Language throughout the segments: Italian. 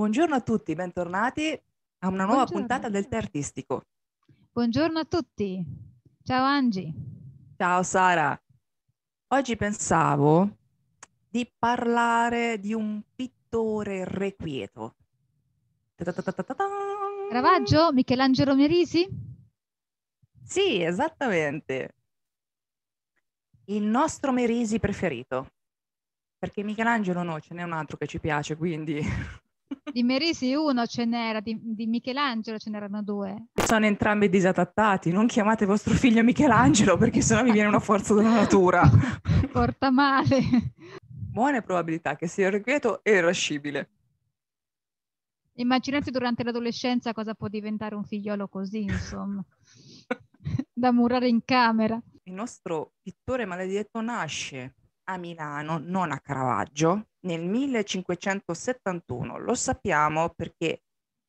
Buongiorno a tutti, bentornati a una nuova Buongiorno. puntata del Te Artistico. Buongiorno a tutti. Ciao Angie. Ciao Sara. Oggi pensavo di parlare di un pittore requieto. Caravaggio? Michelangelo Merisi? Sì, esattamente. Il nostro Merisi preferito. Perché Michelangelo no, ce n'è un altro che ci piace, quindi Di Merisi uno ce n'era, di, di, Michelangelo ce n'erano due. Sono entrambi disadattati, non chiamate vostro figlio Michelangelo perché sennò vi viene una forza della natura. Porta male. Buone probabilità che sia irrequieto e irascibile. Immaginate durante l'adolescenza cosa può diventare un figliolo così, insomma, da murare in camera. Il nostro pittore maledetto nasce a Milano, non a Caravaggio, nel 1571. Lo sappiamo perché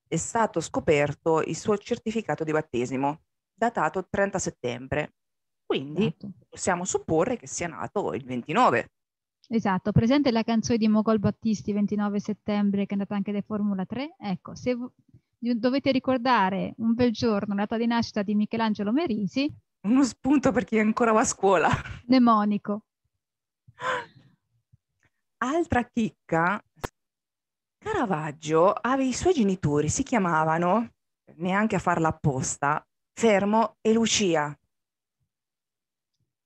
è stato scoperto il suo certificato di battesimo, datato 30 settembre. Quindi esatto. possiamo supporre che sia nato il 29. Esatto, presente la canzone di Mogol Battisti 29 settembre che è andata anche da Formula 3? Ecco, se dovete ricordare un bel giorno la data di nascita di Michelangelo Merisi, uno spunto per chi ancora va a scuola. Mnemonico. Altra chicca, Caravaggio aveva i suoi genitori, si chiamavano, neanche a farla apposta, Fermo e Lucia.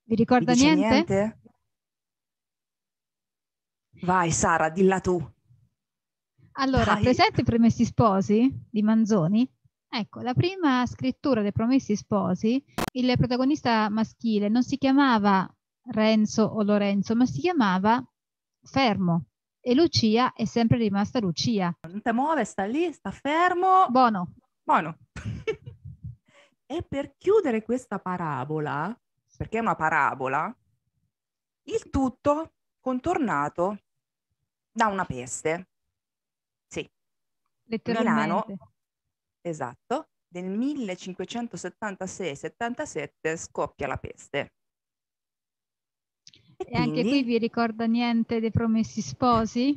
Vi ricorda Vi niente? niente? Vai Sara, dilla tu. Allora, Dai. presente i Promessi Sposi di Manzoni? Ecco, la prima scrittura dei Promessi Sposi, il protagonista maschile non si chiamava Renzo o Lorenzo, ma si chiamava Fermo e Lucia è sempre rimasta Lucia. Non ti muove, sta lì, sta fermo. Buono. Buono. e per chiudere questa parabola, perché è una parabola, il tutto contornato da una peste. Sì. Letteralmente. Milano, esatto, nel 1576-77 scoppia la peste. E anche qui vi ricorda niente dei promessi sposi?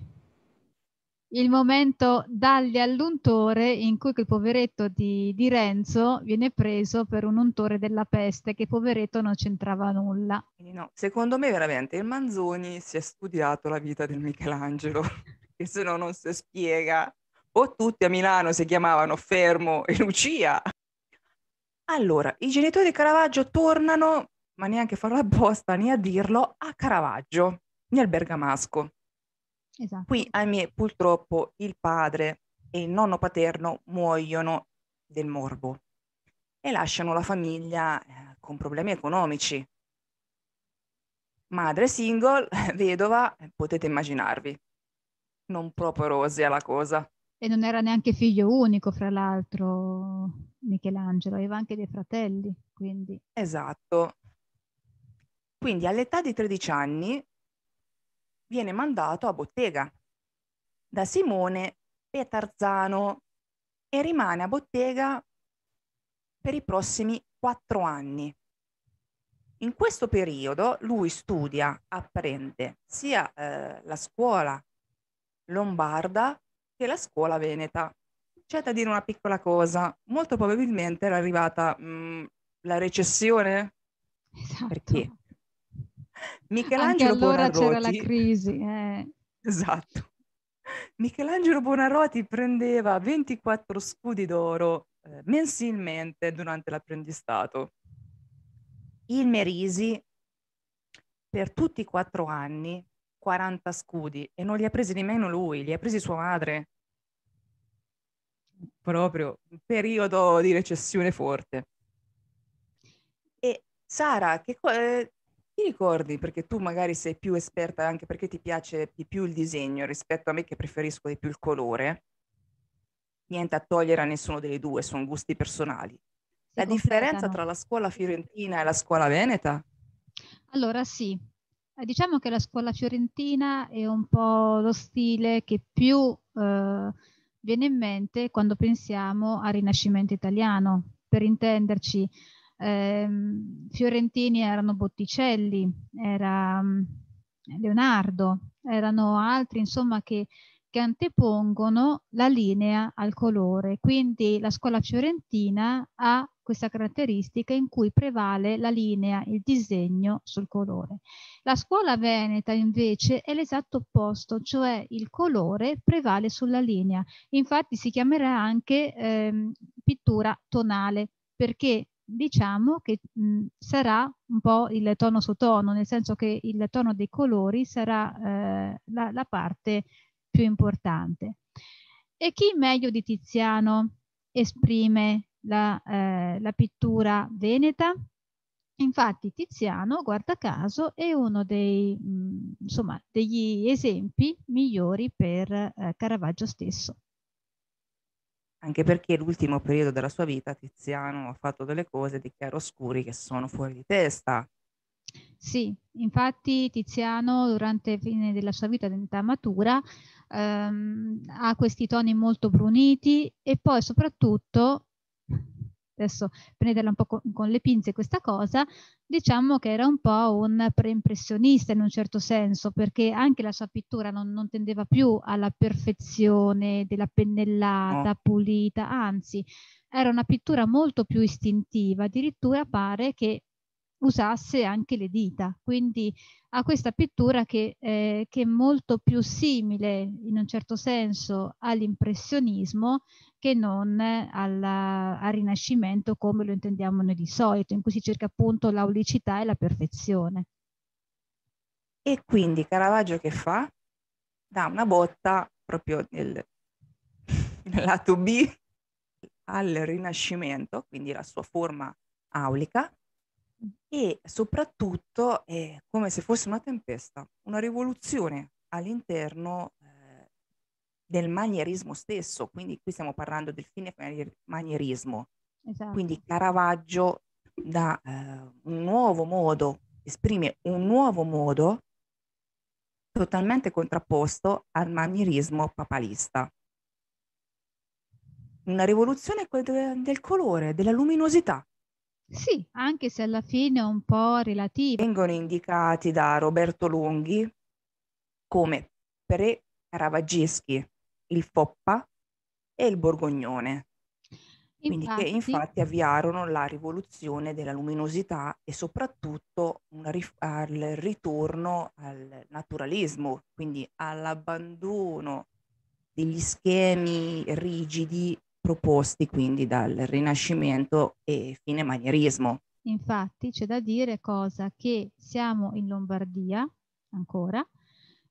Il momento dagli all'untore in cui quel poveretto di, di Renzo viene preso per un untore della peste che poveretto non c'entrava nulla. No, secondo me veramente il Manzoni si è studiato la vita del Michelangelo, che se no non si spiega. O tutti a Milano si chiamavano Fermo e Lucia. Allora, i genitori di Caravaggio tornano ma neanche farlo apposta né a dirlo, a Caravaggio, nel Bergamasco. Esatto. Qui, ahimè, purtroppo il padre e il nonno paterno muoiono del morbo e lasciano la famiglia eh, con problemi economici. Madre single, vedova, eh, potete immaginarvi. Non proprio rosea la cosa. E non era neanche figlio unico, fra l'altro, Michelangelo, aveva anche dei fratelli, quindi... Esatto, quindi all'età di 13 anni viene mandato a bottega da Simone Petarzano e rimane a bottega per i prossimi quattro anni. In questo periodo lui studia, apprende sia eh, la scuola lombarda che la scuola veneta. C'è da dire una piccola cosa, molto probabilmente era arrivata mh, mm, la recessione, esatto. perché Michelangelo Anche allora Buonarroti... c'era la crisi. Eh. Esatto. Michelangelo Buonarroti prendeva 24 scudi d'oro eh, mensilmente durante l'apprendistato. Il Merisi per tutti i quattro anni 40 scudi e non li ha presi nemmeno lui, li ha presi sua madre. Proprio un periodo di recessione forte. E Sara, che, eh, ti ricordi, perché tu magari sei più esperta anche perché ti piace di più il disegno rispetto a me che preferisco di più il colore, niente a togliere a nessuno delle due, sono gusti personali. La differenza tra la scuola fiorentina e la scuola veneta? Allora sì, eh, diciamo che la scuola fiorentina è un po' lo stile che più eh, viene in mente quando pensiamo al Rinascimento italiano, per intenderci ehm, fiorentini erano Botticelli, era mm, Leonardo, erano altri insomma che, che antepongono la linea al colore. Quindi la scuola fiorentina ha questa caratteristica in cui prevale la linea, il disegno sul colore. La scuola veneta invece è l'esatto opposto, cioè il colore prevale sulla linea. Infatti si chiamerà anche ehm, pittura tonale perché diciamo che mh, sarà un po' il tono sottotono, nel senso che il tono dei colori sarà eh, la, la, parte più importante. E chi meglio di Tiziano esprime la, eh, la pittura veneta? Infatti Tiziano, guarda caso, è uno dei, mh, insomma, degli esempi migliori per eh, Caravaggio stesso anche perché l'ultimo periodo della sua vita Tiziano ha fatto delle cose di chiaroscuri che sono fuori di testa. Sì, infatti Tiziano durante la fine della sua vita in età matura ehm, ha questi toni molto bruniti e poi soprattutto adesso prenderla un po' con, con le pinze questa cosa, diciamo che era un po' un preimpressionista in un certo senso, perché anche la sua pittura non, non tendeva più alla perfezione della pennellata no. pulita, anzi era una pittura molto più istintiva, addirittura pare che usasse anche le dita, quindi ha questa pittura che, eh, che è molto più simile in un certo senso all'impressionismo che non alla, al rinascimento come lo intendiamo noi di solito, in cui si cerca appunto l'aulicità e la perfezione. E quindi Caravaggio che fa? Dà una botta proprio nel, nel lato B al Rinascimento, quindi la sua forma aulica, e soprattutto è eh, come se fosse una tempesta, una rivoluzione all'interno eh, del manierismo stesso, quindi qui stiamo parlando del fine manierismo, esatto. quindi Caravaggio dà eh, un nuovo modo, esprime un nuovo modo totalmente contrapposto al manierismo papalista. Una rivoluzione del colore, della luminosità, sì, anche se alla fine è un po' relativo. Vengono indicati da Roberto Longhi come pre-Caravaggeschi il Foppa e il Borgognone. Quindi che infatti avviarono la rivoluzione della luminosità e soprattutto rif- al ritorno al naturalismo, quindi all'abbandono degli schemi rigidi proposti quindi dal Rinascimento e fine manierismo. Infatti c'è da dire cosa che siamo in Lombardia ancora,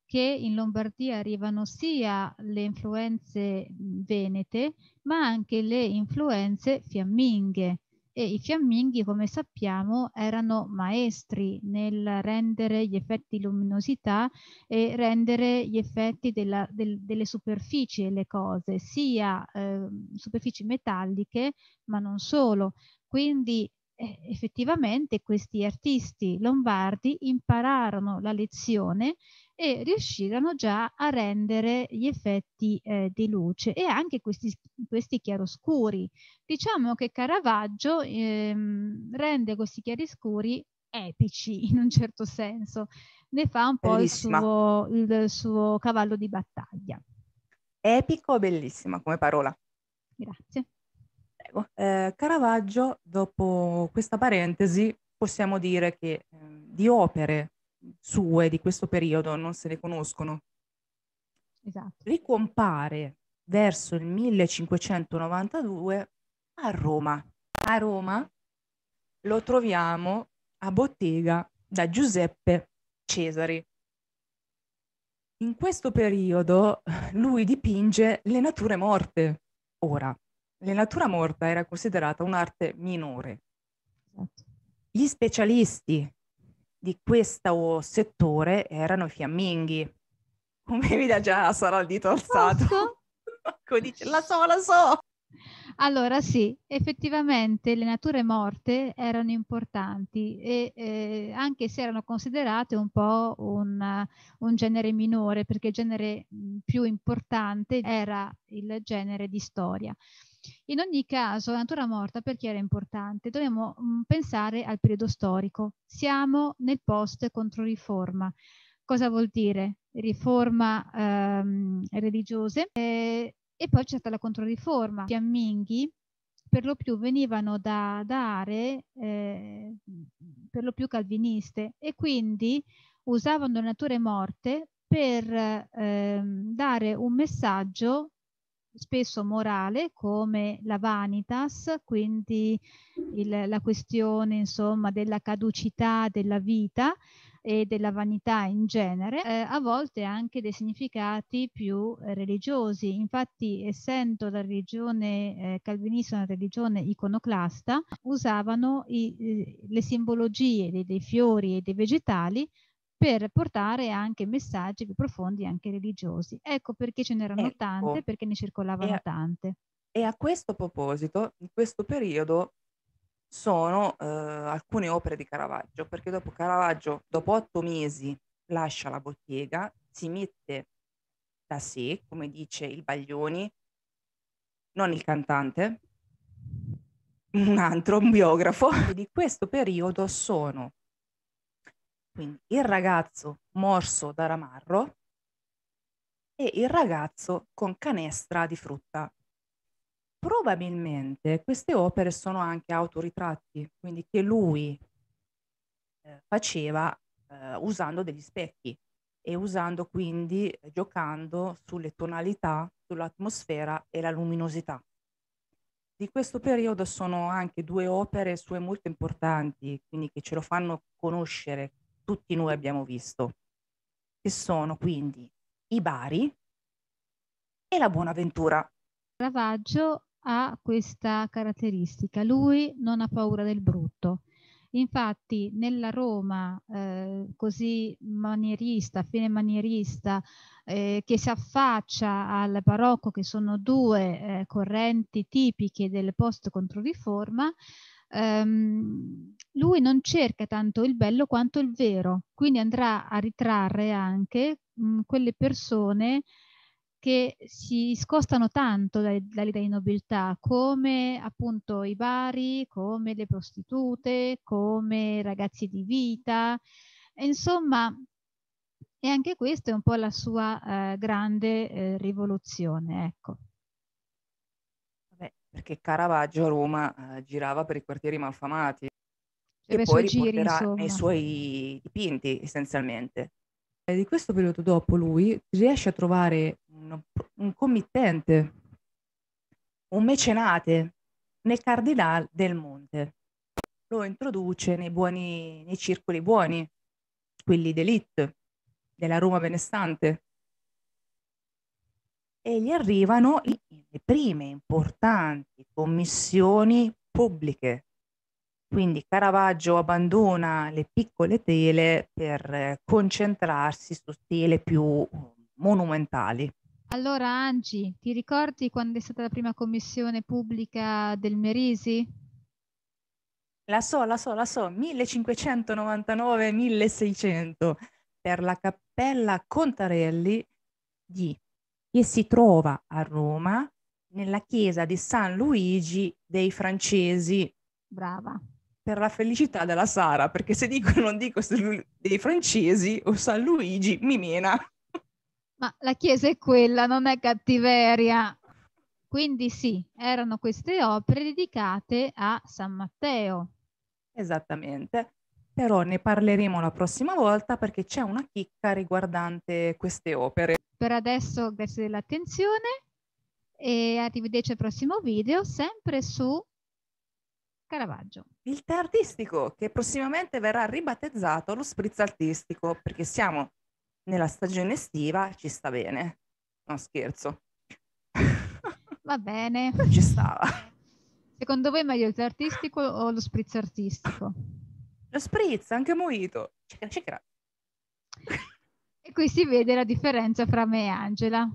che in Lombardia arrivano sia le influenze venete ma anche le influenze fiamminghe e I fiamminghi, come sappiamo, erano maestri nel rendere gli effetti di luminosità e rendere gli effetti della, del, delle superfici e le cose, sia eh, superfici metalliche, ma non solo. Quindi eh, effettivamente questi artisti lombardi impararono la lezione e riuscirono già a rendere gli effetti eh, di luce e anche questi, questi chiaroscuri. Diciamo che Caravaggio ehm, rende questi chiaroscuri epici in un certo senso, ne fa un po' il suo, il suo cavallo di battaglia. Epico, bellissima come parola. Grazie. Eh, Caravaggio, dopo questa parentesi, possiamo dire che eh, di opere sue di questo periodo non se ne conoscono. Esatto. Ricompare verso il 1592 a Roma. A Roma lo troviamo a bottega da Giuseppe Cesari. In questo periodo lui dipinge le nature morte. Ora, la natura morta era considerata un'arte minore. Esatto. Gli specialisti di questo settore erano i fiamminghi. Come mi da già sarà il dito alzato. Ecco, la so, la so. Allora sì, effettivamente le nature morte erano importanti e eh, anche se erano considerate un po' un, un genere minore, perché il genere mm, più importante era il genere di storia. In ogni caso, la natura morta perché era importante? Dobbiamo mh, mm, pensare al periodo storico. Siamo nel post controriforma. Cosa vuol dire? Riforma ehm, religiose. Eh, e poi c'è stata la Controriforma. I fiamminghi per lo più venivano da, da aree eh, per lo più calviniste e quindi usavano le nature morte per eh, dare un messaggio spesso morale come la vanitas, quindi il, la questione insomma della caducità della vita, e della vanità in genere, eh, a volte anche dei significati più eh, religiosi. Infatti, essendo la religione eh, calvinista una religione iconoclasta, usavano i, le simbologie dei, dei fiori e dei vegetali per portare anche messaggi più profondi, anche religiosi. Ecco perché ce n'erano ecco. tante, perché ne circolavano e a, tante. E a questo proposito, in questo periodo sono eh, alcune opere di Caravaggio, perché dopo Caravaggio, dopo otto mesi, lascia la bottega, si mette da sé, come dice il Baglioni, non il cantante, un altro, un biografo. Di questo periodo sono quindi il ragazzo morso da ramarro e il ragazzo con canestra di frutta probabilmente queste opere sono anche autoritratti, quindi che lui eh, faceva eh, usando degli specchi e usando quindi, eh, giocando sulle tonalità, sull'atmosfera e la luminosità. Di questo periodo sono anche due opere sue molto importanti, quindi che ce lo fanno conoscere, tutti noi abbiamo visto, che sono quindi I Bari e La Buonaventura. Caravaggio ha questa caratteristica, lui non ha paura del brutto. Infatti nella Roma eh, così manierista, fine manierista, eh, che si affaccia al barocco, che sono due eh, correnti tipiche del post-controriforma, ehm, lui non cerca tanto il bello quanto il vero, quindi andrà a ritrarre anche mh, quelle persone che si scostano tanto dall'idea di nobiltà come appunto i bari, come le prostitute, come ragazzi di vita. Insomma, e anche questa è un po' la sua eh, grande eh, rivoluzione, ecco. Vabbè, perché Caravaggio a Roma eh, girava per i quartieri malfamati cioè, e poi riporterà giri, nei suoi dipinti essenzialmente. Di questo periodo dopo lui riesce a trovare un, un committente, un mecenate nel Cardinal del Monte. Lo introduce nei, buoni, nei circoli buoni, quelli d'elite, della Roma benestante. E gli arrivano le prime importanti commissioni pubbliche. Quindi Caravaggio abbandona le piccole tele per concentrarsi su tele più monumentali. Allora Angi, ti ricordi quando è stata la prima commissione pubblica del Merisi? La so, la so, la so, 1599-1600 per la Cappella Contarelli di che si trova a Roma nella chiesa di San Luigi dei Francesi. Brava. Per la felicità della Sara, perché se dico non dico dei francesi o San Luigi mi mena. Ma la Chiesa è quella, non è cattiveria. Quindi sì, erano queste opere dedicate a San Matteo. Esattamente, però ne parleremo la prossima volta perché c'è una chicca riguardante queste opere. Per adesso grazie dell'attenzione e arrivederci al prossimo video, sempre su Caravaggio. Il tè artistico che prossimamente verrà ribattezzato lo spritz artistico perché siamo nella stagione estiva ci sta bene. No, scherzo. Va bene. Non ci stava. Secondo voi è meglio il tè artistico o lo spritz artistico? Lo spritz, anche moito. Cicra, cicra. E qui si vede la differenza fra me e Angela.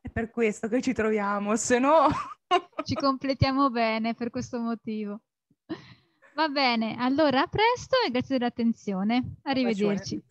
È per questo che ci troviamo, se no... Ci completiamo bene per questo motivo. Va bene, allora a presto e grazie dell'attenzione. Arrivederci.